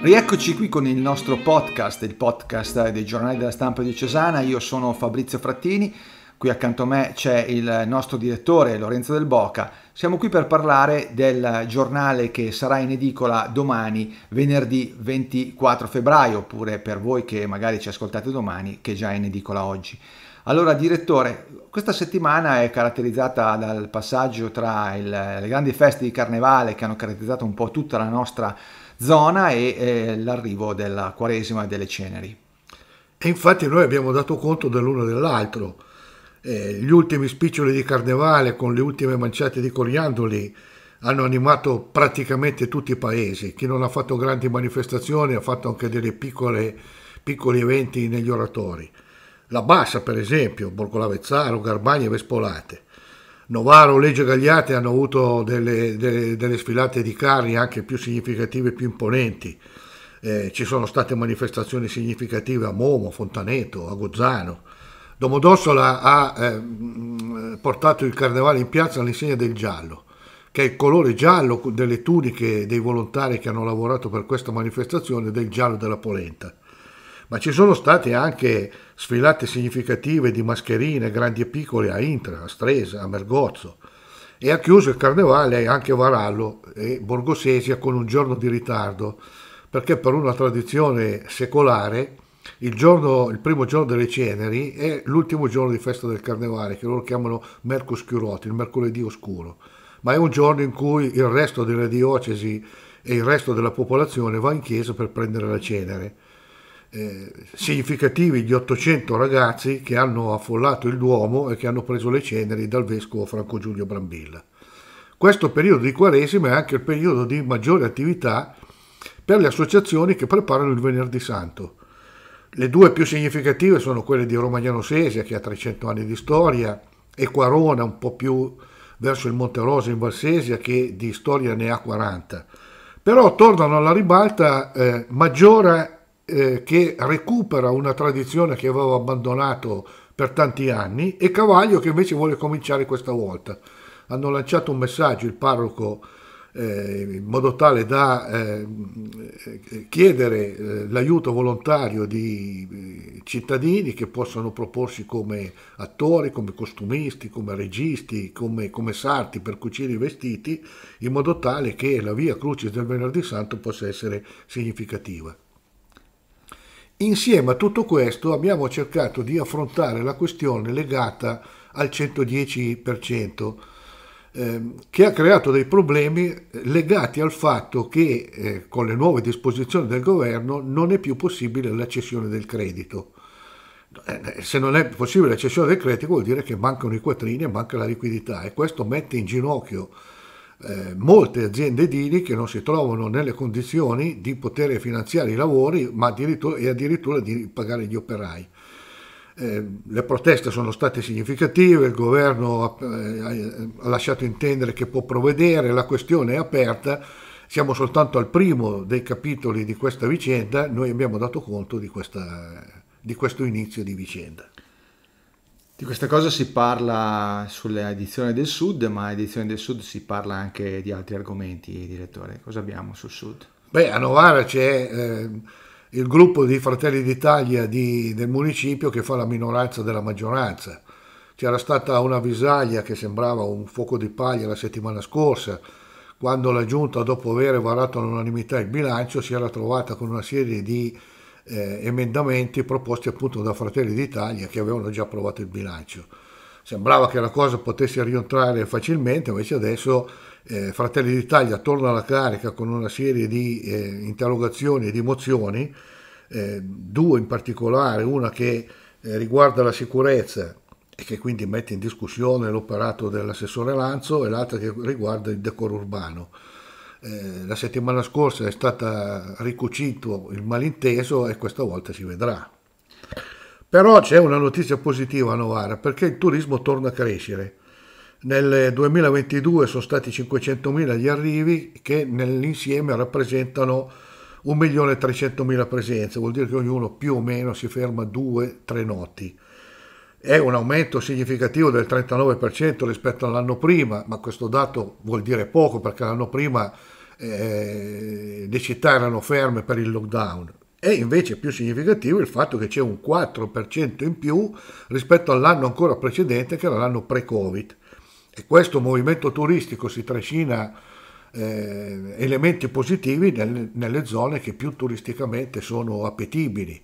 Rieccoci qui con il nostro podcast, il podcast dei giornali della stampa di Cesana. Io sono Fabrizio Frattini, qui accanto a me c'è il nostro direttore Lorenzo Del Boca. Siamo qui per parlare del giornale che sarà in edicola domani, venerdì 24 febbraio, oppure per voi che magari ci ascoltate domani, che già è in edicola oggi. Allora, direttore, questa settimana è caratterizzata dal passaggio tra il, le grandi feste di carnevale che hanno caratterizzato un po' tutta la nostra zona e eh, l'arrivo della Quaresima e delle ceneri. E infatti noi abbiamo dato conto dell'uno e dell'altro. Eh, gli ultimi spiccioli di carnevale con le ultime manciate di coriandoli hanno animato praticamente tutti i paesi. Chi non ha fatto grandi manifestazioni ha fatto anche delle piccole piccoli eventi negli oratori. La Bassa, per esempio, Borgolavezzaro, Garbagna e Vespolate. Novaro, Legge Gagliate hanno avuto delle, delle, delle, sfilate di carri anche più significative e più imponenti. Eh, ci sono state manifestazioni significative a Momo, Fontaneto, a Gozzano. Domodossola ha eh, mm, portato il carnevale in piazza all'insegna del giallo, che è il colore giallo delle tuniche dei volontari che hanno lavorato per questa manifestazione del giallo della polenta ma ci sono state anche sfilate significative di mascherine grandi e piccole a Intra, a Stresa, a Mergozzo e ha chiuso il carnevale anche Varallo e Borgosesia con un giorno di ritardo perché per una tradizione secolare il, giorno, il primo giorno delle ceneri è l'ultimo giorno di festa del carnevale che loro chiamano Mercus Chiuroti, il mercoledì oscuro ma è un giorno in cui il resto delle diocesi e il resto della popolazione va in chiesa per prendere la cenere eh, significativi di 800 ragazzi che hanno affollato il Duomo e che hanno preso le ceneri dal vescovo Franco Giulio Brambilla. Questo periodo di Quaresima è anche il periodo di maggiore attività per le associazioni che preparano il Venerdì Santo. Le due più significative sono quelle di Romagnano Sesia, che ha 300 anni di storia, e Quarona, un po' più verso il Monte Rosa in Valsesia, che di storia ne ha 40. Però tornano alla ribalta eh, Maggiora eh, che recupera una tradizione che aveva abbandonato per tanti anni e Cavaglio che invece vuole cominciare questa volta. Hanno lanciato un messaggio il parroco eh, in modo tale da eh, chiedere eh, l'aiuto volontario di eh, cittadini che possano proporsi come attori, come costumisti, come registi, come, come sarti per cucire i vestiti, in modo tale che la via Crucis del Venerdì Santo possa essere significativa. Insieme a tutto questo abbiamo cercato di affrontare la questione legata al 110% ehm, che ha creato dei problemi legati al fatto che eh, con le nuove disposizioni del governo non è più possibile l'accessione del credito. Eh, se non è possibile l'accessione del credito vuol dire che mancano i quattrini e manca la liquidità e questo mette in ginocchio eh, molte aziende edili che non si trovano nelle condizioni di poter finanziare i lavori addirittura, e addirittura di pagare gli operai. Eh, le proteste sono state significative, il governo ha, eh, ha lasciato intendere che può provvedere, la questione è aperta, siamo soltanto al primo dei capitoli di questa vicenda, noi abbiamo dato conto di, questa, di questo inizio di vicenda. Di questa cosa si parla sulle edizioni del Sud, ma edizioni del Sud si parla anche di altri argomenti, direttore. Cosa abbiamo sul Sud? Beh, a Novara c'è eh, il gruppo di Fratelli d'Italia di, del municipio che fa la minoranza della maggioranza. C'era stata una visaglia che sembrava un fuoco di paglia la settimana scorsa, quando la Giunta, dopo aver varato all'unanimità il bilancio, si era trovata con una serie di eh, emendamenti proposti appunto da Fratelli d'Italia che avevano già approvato il bilancio. Sembrava che la cosa potesse rientrare facilmente, invece adesso eh, Fratelli d'Italia torna alla carica con una serie di eh, interrogazioni e di mozioni, eh, due in particolare, una che eh, riguarda la sicurezza e che quindi mette in discussione l'operato dell'assessore Lanzo e l'altra che riguarda il decoro urbano. Eh, la settimana scorsa è stato ricucito il malinteso e questa volta si vedrà. Però c'è una notizia positiva a Novara perché il turismo torna a crescere. Nel 2022 sono stati 500.000 gli arrivi che nell'insieme rappresentano 1.300.000 presenze, vuol dire che ognuno più o meno si ferma 2-3 notti è un aumento significativo del 39% rispetto all'anno prima, ma questo dato vuol dire poco perché l'anno prima eh, le città erano ferme per il lockdown. E invece più significativo il fatto che c'è un 4% in più rispetto all'anno ancora precedente, che era l'anno pre-Covid. E questo movimento turistico si trascina eh, elementi positivi nel, nelle zone che più turisticamente sono appetibili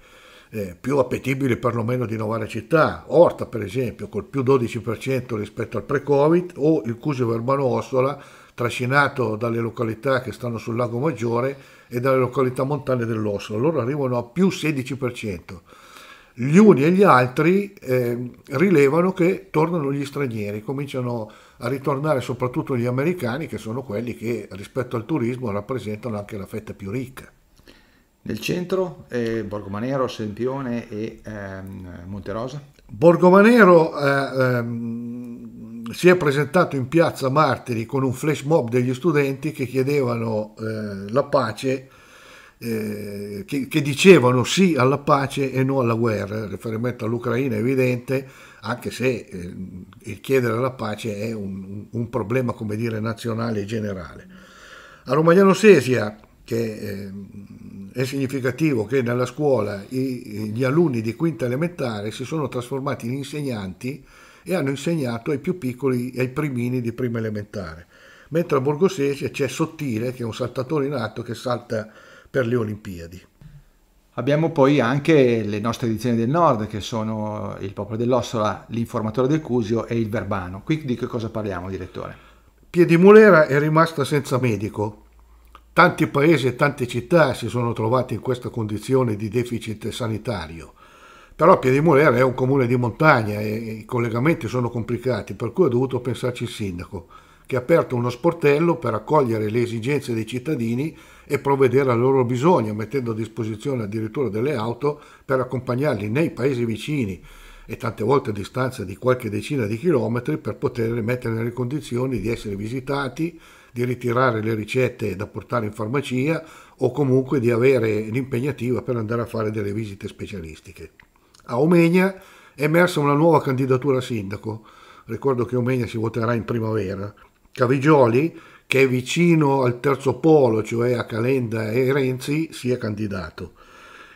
eh, più appetibili perlomeno di Novara città, Orta per esempio col più 12% rispetto al pre-Covid o il Cusio Verbano Ossola trascinato dalle località che stanno sul lago Maggiore e dalle località montane dell'Ossola, loro arrivano a più 16%. Gli uni e gli altri eh, rilevano che tornano gli stranieri, cominciano a ritornare soprattutto gli americani che sono quelli che rispetto al turismo rappresentano anche la fetta più ricca. Nel centro eh, Borgomanero, Sempione e ehm, Monterosa. Borgomanero eh, ehm, si è presentato in piazza Martiri con un flash mob degli studenti che chiedevano eh, la pace, eh, che, che, dicevano sì alla pace e no alla guerra, riferimento all'Ucraina è evidente, anche se eh, il chiedere la pace è un, un problema come dire, nazionale e generale. A Romagnano Sesia, che ehm, è significativo che nella scuola i, gli alunni di quinta elementare si sono trasformati in insegnanti e hanno insegnato ai più piccoli ai primini di prima elementare. Mentre a Borgosese c'è Sottile, che è un saltatore in atto che salta per le Olimpiadi. Abbiamo poi anche le nostre edizioni del Nord, che sono Il Popolo dell'Ossola, L'Informatore del Cusio e Il Verbano. Qui di che cosa parliamo, direttore? Piedimulera è rimasta senza medico Tanti paesi e tante città si sono trovati in questa condizione di deficit sanitario. Però Piedimolera è un comune di montagna e i collegamenti sono complicati, per cui ha dovuto pensarci il sindaco, che ha aperto uno sportello per accogliere le esigenze dei cittadini e provvedere al loro bisogno, mettendo a disposizione addirittura delle auto per accompagnarli nei paesi vicini e tante volte a distanza di qualche decina di chilometri per poter mettere nelle condizioni di essere visitati di ritirare le ricette da portare in farmacia o comunque di avere l'impegnativa per andare a fare delle visite specialistiche. A Omegna è emersa una nuova candidatura a sindaco, ricordo che Omegna si voterà in primavera. Cavigioli, che è vicino al terzo polo, cioè a Calenda e Renzi, si è candidato.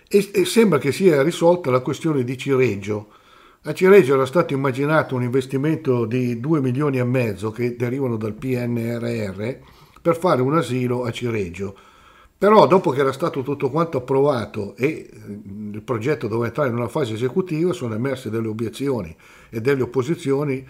E, sembra che sia risolta la questione di Cireggio, a Cireggio era stato immaginato un investimento di 2 milioni e mezzo che derivano dal PNRR per fare un asilo a Cireggio. Però dopo che era stato tutto quanto approvato e eh, il progetto doveva entrare in una fase esecutiva sono emerse delle obiezioni e delle opposizioni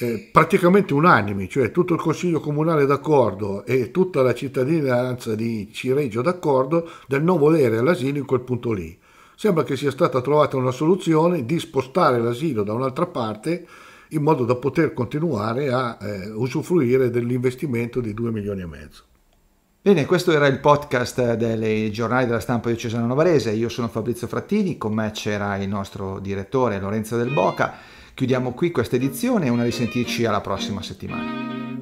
eh, praticamente unanimi, cioè tutto il Consiglio Comunale d'accordo e tutta la cittadinanza di Cireggio d'accordo del non volere l'asilo in quel punto lì sembra che sia stata trovata una soluzione di spostare l'asilo da un'altra parte in modo da poter continuare a eh, usufruire dell'investimento di 2 milioni e mezzo. Bene, questo era il podcast dei giornali della stampa di Cesano Novarese. Io sono Fabrizio Frattini, con me c'era il nostro direttore Lorenzo Del Boca. Chiudiamo qui questa edizione e una risentirci alla prossima settimana.